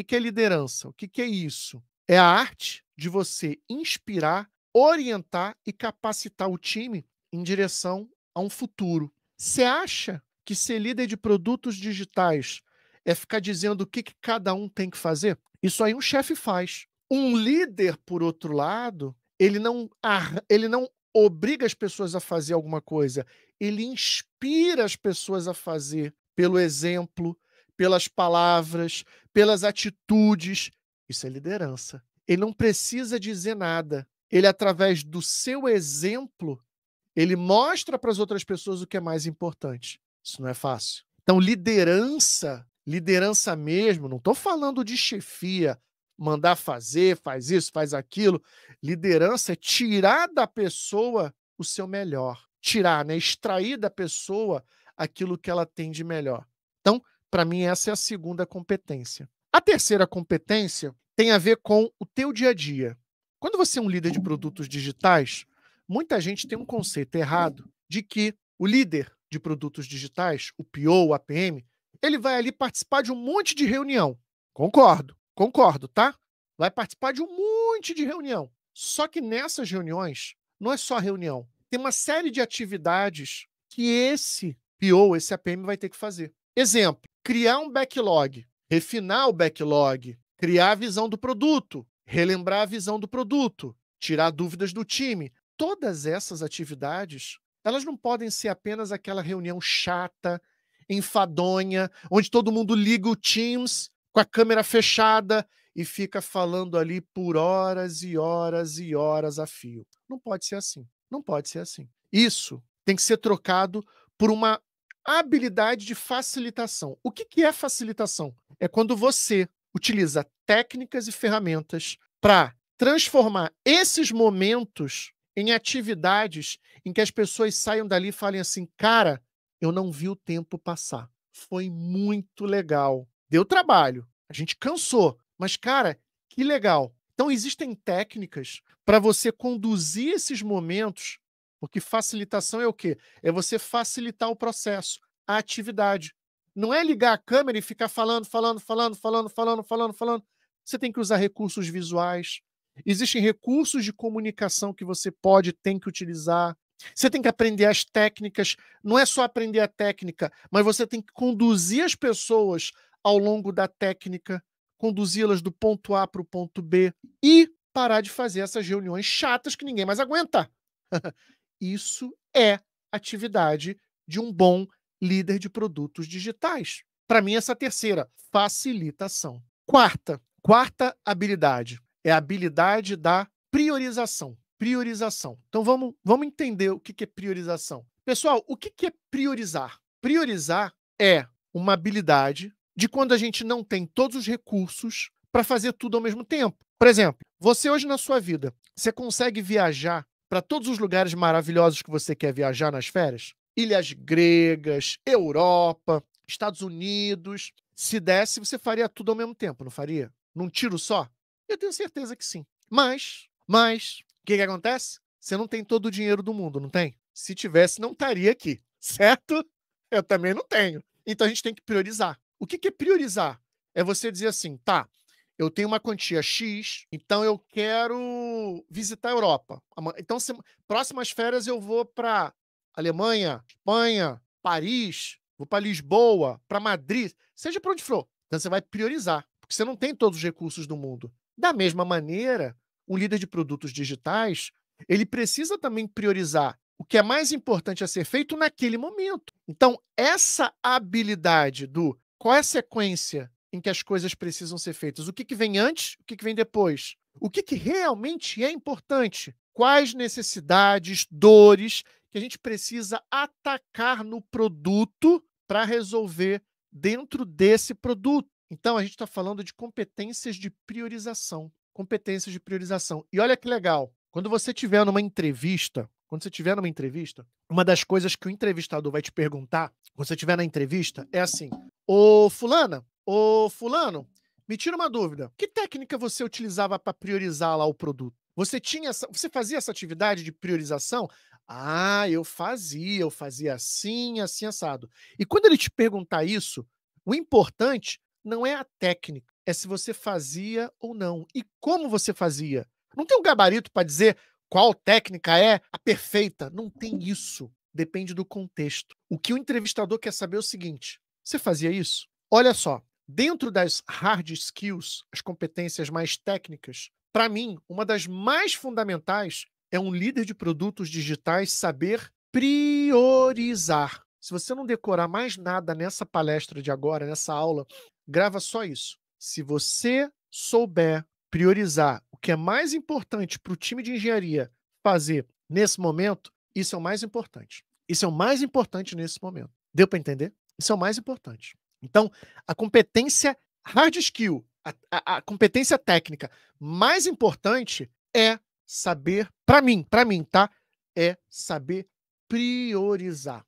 O que é liderança? O que é isso? É a arte de você inspirar, orientar e capacitar o time em direção a um futuro. Você acha que ser líder de produtos digitais é ficar dizendo o que, que cada um tem que fazer? Isso aí um chefe faz. Um líder, por outro lado, ele não, ele não obriga as pessoas a fazer alguma coisa, ele inspira as pessoas a fazer pelo exemplo, pelas palavras, pelas atitudes. Isso é liderança. Ele não precisa dizer nada. Ele, através do seu exemplo, ele mostra para as outras pessoas o que é mais importante. Isso não é fácil. Então, liderança, liderança mesmo, não estou falando de chefia, mandar fazer, faz isso, faz aquilo. Liderança é tirar da pessoa o seu melhor. Tirar, né? extrair da pessoa aquilo que ela tem de melhor. Então, para mim, essa é a segunda competência. A terceira competência tem a ver com o teu dia a dia. Quando você é um líder de produtos digitais, muita gente tem um conceito errado de que o líder de produtos digitais, o PO, o APM, ele vai ali participar de um monte de reunião. Concordo, concordo, tá? Vai participar de um monte de reunião. Só que nessas reuniões, não é só reunião. Tem uma série de atividades que esse PO, esse APM vai ter que fazer. Exemplo, criar um backlog, refinar o backlog, criar a visão do produto, relembrar a visão do produto, tirar dúvidas do time. Todas essas atividades, elas não podem ser apenas aquela reunião chata, enfadonha, onde todo mundo liga o Teams com a câmera fechada e fica falando ali por horas e horas e horas a fio. Não pode ser assim. Não pode ser assim. Isso tem que ser trocado por uma habilidade de facilitação. O que, que é facilitação? É quando você utiliza técnicas e ferramentas para transformar esses momentos em atividades em que as pessoas saiam dali e falem assim: cara, eu não vi o tempo passar. Foi muito legal. Deu trabalho, a gente cansou, mas cara, que legal. Então existem técnicas para você conduzir esses momentos porque facilitação é o quê? É você facilitar o processo, a atividade. Não é ligar a câmera e ficar falando, falando, falando, falando, falando, falando, falando. Você tem que usar recursos visuais. Existem recursos de comunicação que você pode, tem que utilizar. Você tem que aprender as técnicas. Não é só aprender a técnica, mas você tem que conduzir as pessoas ao longo da técnica, conduzi-las do ponto A para o ponto B e parar de fazer essas reuniões chatas que ninguém mais aguenta. Isso é atividade de um bom líder de produtos digitais. Para mim, essa terceira, facilitação. Quarta, quarta habilidade é a habilidade da priorização. Priorização. Então vamos, vamos entender o que é priorização. Pessoal, o que é priorizar? Priorizar é uma habilidade de quando a gente não tem todos os recursos para fazer tudo ao mesmo tempo. Por exemplo, você hoje na sua vida, você consegue viajar para todos os lugares maravilhosos que você quer viajar nas férias? Ilhas gregas, Europa, Estados Unidos. Se desse, você faria tudo ao mesmo tempo, não faria? Num tiro só? Eu tenho certeza que sim. Mas, mas, o que, que acontece? Você não tem todo o dinheiro do mundo, não tem? Se tivesse, não estaria aqui, certo? Eu também não tenho. Então a gente tem que priorizar. O que, que é priorizar? É você dizer assim, tá, eu tenho uma quantia X, então eu quero visitar a Europa. Então, se, próximas férias eu vou para Alemanha, Espanha, Paris, vou para Lisboa, para Madrid, seja para onde for. Então você vai priorizar, porque você não tem todos os recursos do mundo. Da mesma maneira, um líder de produtos digitais, ele precisa também priorizar o que é mais importante a ser feito naquele momento. Então, essa habilidade do qual é a sequência em que as coisas precisam ser feitas. O que, que vem antes, o que, que vem depois. O que, que realmente é importante. Quais necessidades, dores que a gente precisa atacar no produto para resolver dentro desse produto. Então, a gente está falando de competências de priorização. Competências de priorização. E olha que legal, quando você tiver numa entrevista, quando você tiver numa entrevista, uma das coisas que o entrevistador vai te perguntar, quando você estiver na entrevista, é assim: Ô Fulana, Ô, Fulano, me tira uma dúvida. Que técnica você utilizava para priorizar lá o produto? Você tinha essa, você fazia essa atividade de priorização? Ah, eu fazia, eu fazia assim, assim assado. E quando ele te perguntar isso, o importante não é a técnica, é se você fazia ou não e como você fazia. Não tem um gabarito para dizer qual técnica é a perfeita, não tem isso. Depende do contexto. O que o entrevistador quer saber é o seguinte: você fazia isso? Olha só, dentro das hard skills, as competências mais técnicas, para mim, uma das mais fundamentais é um líder de produtos digitais saber priorizar. Se você não decorar mais nada nessa palestra de agora, nessa aula, grava só isso. Se você souber priorizar o que é mais importante para o time de engenharia fazer nesse momento, isso é o mais importante. Isso é o mais importante nesse momento. Deu para entender? Isso é o mais importante. Então, a competência hard skill, a, a, a competência técnica mais importante é saber, para mim, para mim, tá? É saber priorizar.